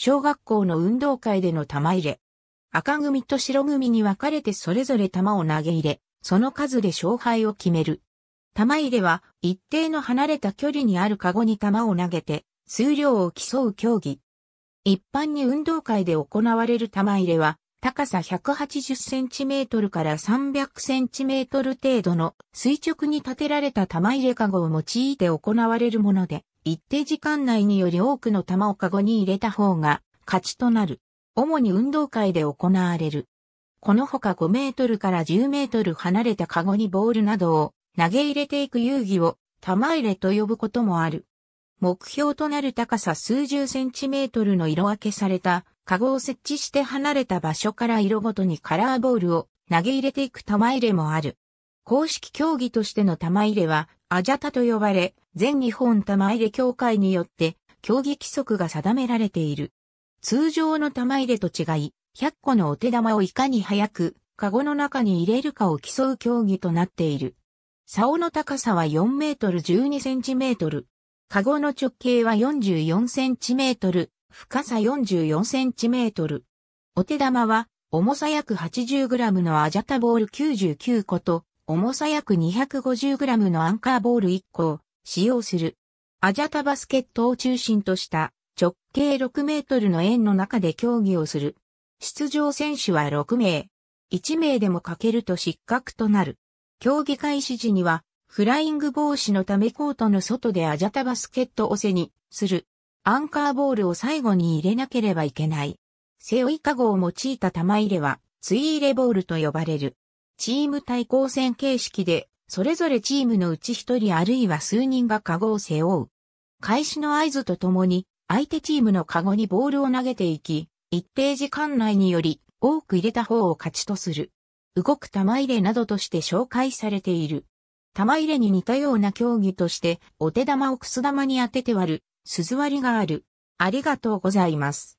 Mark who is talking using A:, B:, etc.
A: 小学校の運動会での玉入れ。赤組と白組に分かれてそれぞれ玉を投げ入れ、その数で勝敗を決める。玉入れは一定の離れた距離にあるカゴに玉を投げて数量を競う競技。一般に運動会で行われる玉入れは高さ 180cm から 300cm 程度の垂直に立てられた玉入れカゴを用いて行われるもので、一定時間内により多くの球をカゴに入れた方が勝ちとなる。主に運動会で行われる。このほか5メートルから10メートル離れたカゴにボールなどを投げ入れていく遊戯を玉入れと呼ぶこともある。目標となる高さ数十センチメートルの色分けされたカゴを設置して離れた場所から色ごとにカラーボールを投げ入れていく玉入れもある。公式競技としての玉入れは、アジャタと呼ばれ、全日本玉入れ協会によって、競技規則が定められている。通常の玉入れと違い、100個のお手玉をいかに早く、カゴの中に入れるかを競う競技となっている。竿の高さは4メートル12センチメートル。カゴの直径は44センチメートル、深さ44センチメートル。お手玉は、重さ約80グラムのアジャタボール99個と、重さ約 250g のアンカーボール1個を使用する。アジャタバスケットを中心とした直径6メートルの円の中で競技をする。出場選手は6名。1名でもかけると失格となる。競技開始時には、フライング防止のためコートの外でアジャタバスケットを背にする。アンカーボールを最後に入れなければいけない。背負いカゴを用いた玉入れは、ツイ入れボールと呼ばれる。チーム対抗戦形式で、それぞれチームのうち一人あるいは数人がカゴを背負う。開始の合図とともに、相手チームのカゴにボールを投げていき、一定時間内により多く入れた方を勝ちとする。動く玉入れなどとして紹介されている。玉入れに似たような競技として、お手玉をくす玉に当てて割る、鈴割りがある。ありがとうございます。